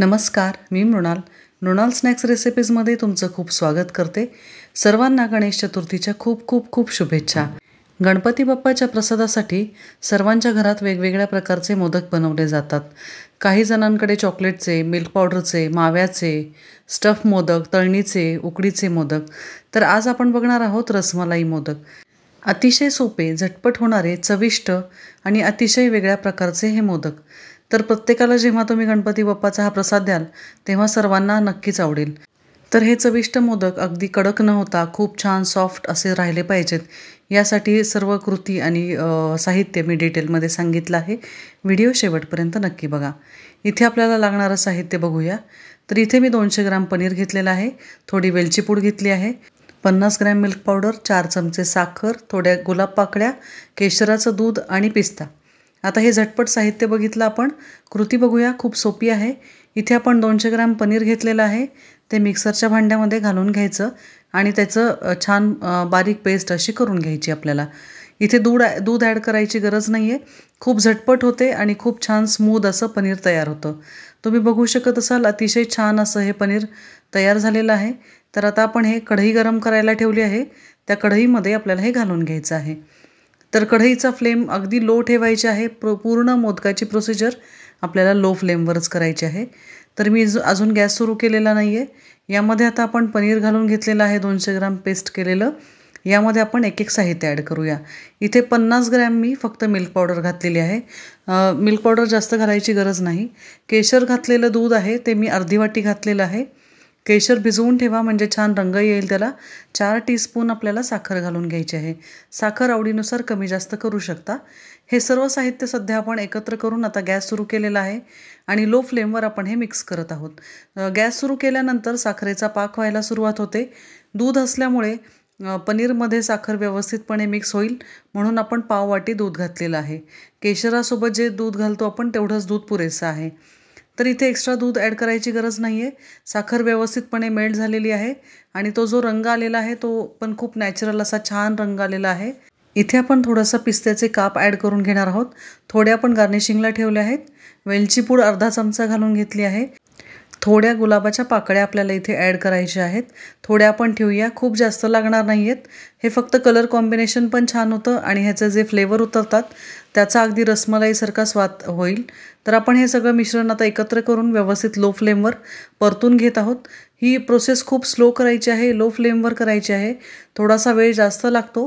नमस्कार मी मृणाल मृणाल स्नॅक्स रेसिपीजमध्ये तुमचं खूप स्वागत करते सर्वांना गणेश चतुर्थीच्या खूप खूप खूप शुभेच्छा गणपती बाप्पाच्या प्रसादासाठी सर्वांच्या घरात वेगवेगळ्या प्रकारचे मोदक बनवले जातात काही जणांकडे चॉकलेटचे मिल्क पावडरचे माव्याचे स्टफ मोदक तळणीचे उकडीचे मोदक तर आज आपण बघणार आहोत रसमलाई मोदक अतिशय सोपे झटपट होणारे चविष्ट आणि अतिशय वेगळ्या प्रकारचे हे मोदक तर प्रत्येकाला जेव्हा तुम्ही गणपती बाप्पाचा हा प्रसाद द्याल तेव्हा सर्वांना नक्कीच आवडेल तर हे चविष्ट मोदक अगदी कडक न होता खूप छान सॉफ्ट असे राहिले पाहिजेत यासाठी सर्व कृती आणि साहित्य मी डिटेलमध्ये सांगितलं आहे व्हिडिओ शेवटपर्यंत नक्की बघा इथे आपल्याला लागणारं साहित्य बघूया तर इथे मी दोनशे ग्राम पनीर घेतलेलं आहे थोडी वेलचीपूड घेतली आहे पन्नास ग्रॅम मिल्क पावडर चार चमचे साखर थोड्या गुलाब पाकळ्या केशराचं दूध आणि पिस्ता आता हे झटपट साहित्य बघितलं आपण कृती बघूया खूप सोपी आहे इथे आपण दोनशे ग्रॅम पनीर घेतलेलं आहे ते मिक्सरच्या भांड्यामध्ये घालून घ्यायचं आणि त्याचं छान बारीक पेस्ट अशी करून घ्यायची आपल्याला इथे दूध दूध ॲड करायची गरज नाही आहे खूप झटपट होते आणि खूप छान स्मूद असं पनीर तयार होतं तुम्ही बघू शकत असाल अतिशय छान असं हे पनीर तयार झालेलं आहे तर आता आपण हे कढई गरम करायला ठेवली आहे त्या कढईमध्ये आपल्याला हे घालून घ्यायचं आहे तर कढईचा फ्लेम अगदी लो ठेवायची आहे प्र पूर्ण मोदकाची प्रोसिजर आपल्याला लो फ्लेमवरच करायची आहे तर मी अजून गॅस सुरू केलेला नाही आहे यामध्ये आता आपण पनीर घालून घेतलेलं आहे दोनशे ग्राम पेस्ट केलेलं यामध्ये आपण एक एक साहित्य ॲड करूया इथे पन्नास ग्रॅम मी फक्त मिल्क पावडर घातलेली आहे मिल्क पावडर जास्त घालायची गरज नाही केशर घातलेलं दूध आहे ते मी अर्धी वाटी घातलेलं आहे केशर भिजवून ठेवा म्हणजे छान रंग येईल त्याला चार टीस्पून आपल्याला साखर घालून घ्यायची आहे साखर आवडीनुसार कमी जास्त करू शकता हे सर्व साहित्य सध्या आपण एकत्र करून आता गॅस सुरू केलेला आहे आणि लो फ्लेमवर आपण हे मिक्स करत आहोत गॅस सुरू केल्यानंतर साखरेचा पाक व्हायला सुरुवात होते दूध असल्यामुळे पनीरमध्ये साखर व्यवस्थितपणे मिक्स होईल म्हणून आपण पाववाटी दूध घातलेलं आहे केशरासोबत जे दूध घालतो आपण तेवढंच दूध पुरेसं आहे तर इथे एक्स्ट्रा दूध ॲड करायची गरज नाही आहे साखर व्यवस्थितपणे मेल्ट झालेली आहे आणि तो जो रंग आलेला आहे तो पण खूप नॅचरल असा छान रंग आलेला आहे इथे आपण थोडंसं पिस्त्याचे काप ॲड करून घेणार आहोत थोड्या आपण गार्निशिंगला ठेवल्या आहेत वेलची पूड अर्धा चमचा घालून घेतली आहे थोड्या गुलाबाच्या पाकळ्या आपल्याला इथे ॲड करायच्या आहेत थोड्या आपण ठेवूया खूप जास्त लागणार नाही आहेत हे फक्त कलर कॉम्बिनेशन पण छान होतं आणि ह्याचं जे फ्लेवर उतरतात त्याचा अगदी रसमलाईसारखा स्वाद होईल तर आपण हे सगळं मिश्रण आता एकत्र करून व्यवस्थित लो फ्लेमवर परतून घेत आहोत ही प्रोसेस खूप स्लो करायची आहे लो फ्लेमवर करायची आहे थोडासा वेळ जास्त लागतो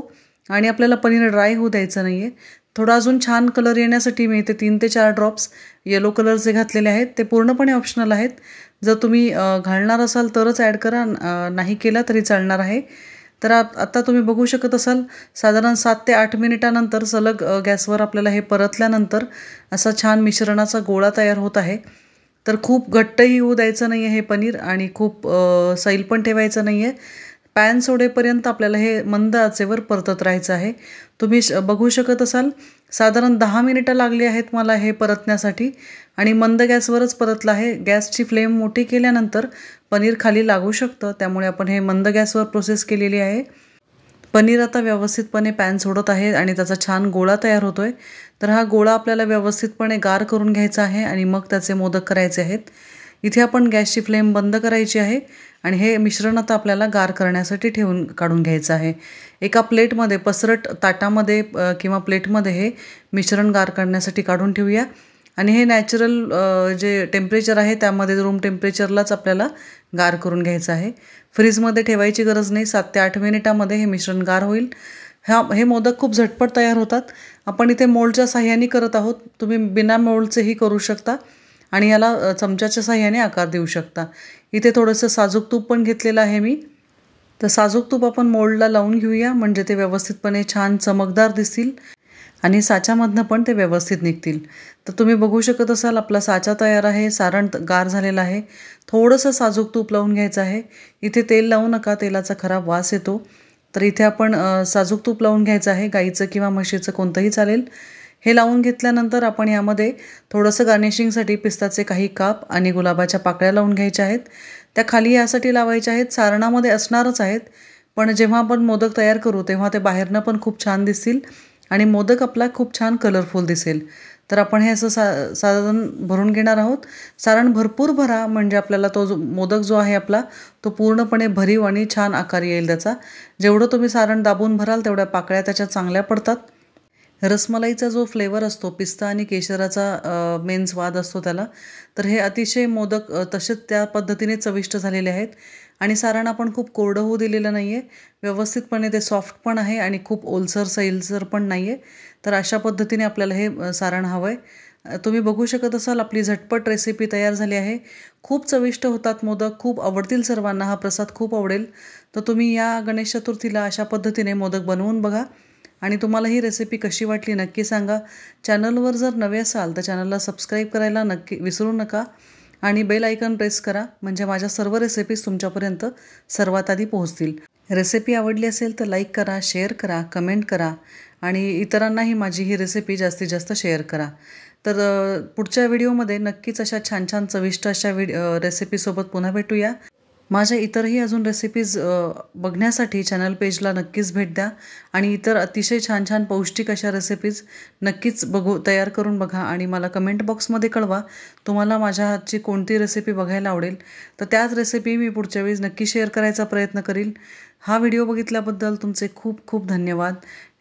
आणि आपल्याला पनीर ड्राय होऊ द्यायचं नाही आहे थोडा अजून छान कलर येण्यासाठी मी इथे तीन ते चार ड्रॉप्स येलो कलरचे घातलेले आहेत ते पूर्णपणे ऑप्शनल आहेत जर तुम्ही घालणार असाल तरच ॲड करा नाही केला तरी चालणार आहे तर आत्ता तुम्ही बघू शकत असाल साधारण सात ते आठ मिनिटानंतर सलग गॅसवर आपल्याला हे परतल्यानंतर असा छान मिश्रणाचा गोळा तयार होत आहे तर खूप घट्टही होऊ द्यायचं नाही आहे हे पनीर आणि खूप सैल पण ठेवायचं नाही आहे पॅन सोडेपर्यंत आपल्याला हे मंद आचेवर परतत राहायचं आहे तुम्ही श बघू शकत असाल साधारण दहा मिनिटं लागली आहेत मला हे परतण्यासाठी आणि मंद गॅसवरच परतलं आहे गॅसची फ्लेम मोठी केल्यानंतर पनीर खाली लागू शकतं त्यामुळे आपण हे मंद गॅसवर प्रोसेस केलेली आहे पनीर आता व्यवस्थितपणे पॅन सोडत आहे आणि त्याचा छान गोळा तयार होतो आहे तर हा गोळा आपल्याला व्यवस्थितपणे गार करून घ्यायचा आहे आणि मग त्याचे मोदक करायचे आहेत इथे आपण गॅसची फ्लेम बंद करायची आहे आणि हे मिश्रण आता आपल्याला गार करण्यासाठी ठेवून काढून घ्यायचं आहे एका प्लेटमध्ये पसरट ताटामध्ये किंवा प्लेटमध्ये हे मिश्रण गार करण्यासाठी काढून ठेवूया आणि हे नॅचरल जे टेम्परेचर आहे त्यामध्ये रूम टेम्परेचरलाच आपल्याला गार करून घ्यायचं आहे फ्रीजमध्ये ठेवायची गरज नाही सात ते आठ मिनिटामध्ये हे मिश्रण गार होईल ह्या हे मोदक खूप झटपट तयार होतात आपण इथे मोल्डच्या साह्याने करत आहोत तुम्ही बिना मोल्डचेही करू शकता आणि याला चमच्याच्या साह्याने आकार देऊ शकता इथे थोडंसं साजूक तूप पण घेतलेलं आहे मी तर साजूक तूप आपण मोल्डला लावून घेऊया म्हणजे ते व्यवस्थितपणे छान चमकदार दिसतील आणि साच्यामधनं पण ते व्यवस्थित निघतील तर तुम्ही बघू शकत असाल आपला साचा तयार आहे सारण गार झालेला आहे थोडंसं साजूक तूप लावून घ्यायचं आहे इथे तेल लावू नका तेलाचा खराब वास येतो तर इथे आपण साजूक तूप लावून घ्यायचं आहे गाईचं किंवा म्हशीचं कोणतंही चालेल हे लावून घेतल्यानंतर आपण यामध्ये थोडंसं गार्निशिंगसाठी पिस्ताचे काही काप आणि गुलाबाच्या पाकळ्या लावून घ्यायच्या आहेत त्या खाली यासाठी लावायच्या आहेत सारणामध्ये असणारच आहेत पण जेव्हा आपण मोदक तयार करू तेव्हा ते बाहेरनं पण खूप छान दिसतील आणि मोदक आपला खूप छान कलरफुल दिसेल तर आपण हे असं सा साधारण भरून घेणार आहोत सारण भरपूर भरा म्हणजे आपल्याला तो जो मोदक जो आहे आपला तो पूर्णपणे भरीव आणि छान आकार येईल त्याचा जेवढं तुम्ही सारण दाबून भराल तेवढ्या पाकळ्या त्याच्या चांगल्या पडतात रसमलाईचा जो फ्लेवर असतो पिस्ता आणि केशराचा मेन स्वाद असतो त्याला तर हे अतिशय मोदक तसेच त्या पद्धतीने चविष्ट झालेले आहेत आणि सारण आपण खूप कोरडं होऊ दिलेलं नाही आहे व्यवस्थितपणे ते सॉफ्ट पण आहे आणि खूप ओलसर सैलसर पण नाही आहे तर अशा पद्धतीने आपल्याला हे सारण हवं आहे तुम्ही बघू शकत असाल आपली झटपट रेसिपी तयार झाली आहे खूप चविष्ट होतात मोदक खूप आवडतील सर्वांना हा प्रसाद खूप आवडेल तर तुम्ही या गणेश चतुर्थीला अशा पद्धतीने मोदक बनवून बघा आणि तुम्हाला ही रेसिपी कशी वाटली नक्की सांगा चॅनलवर जर नवे असाल तर चॅनलला सबस्क्राईब करायला नक्की विसरू नका आणि बेल आयकन प्रेस करा म्हणजे माझ्या सर्व रेसिपीज तुमच्यापर्यंत सर्वात आधी पोहोचतील रेसिपी आवडली असेल तर लाईक करा शेअर करा कमेंट करा आणि इतरांनाही माझी ही रेसिपी जास्तीत जास्त शेअर करा तर पुढच्या व्हिडिओमध्ये नक्कीच अशा छान छान चविष्ट अशा व्हिडि रेसिपीसोबत पुन्हा भेटूया माझ्या इतरही अजून रेसिपीज बघण्यासाठी चॅनल पेजला नक्कीच भेट द्या आणि इतर अतिशय छान छान पौष्टिक अशा रेसिपीज नक्कीच बघू तयार करून बघा आणि मला कमेंट बॉक्समध्ये कळवा तुम्हाला माझ्या हातची कोणती रेसिपी बघायला आवडेल तर त्याच रेसिपी मी पुढच्या वेळेस नक्की शेअर करायचा प्रयत्न करील हा व्हिडिओ बघितल्याबद्दल तुमचे खूप खूप धन्यवाद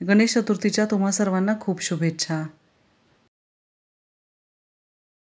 गणेश चतुर्थीच्या तुम्हा सर्वांना खूप शुभेच्छा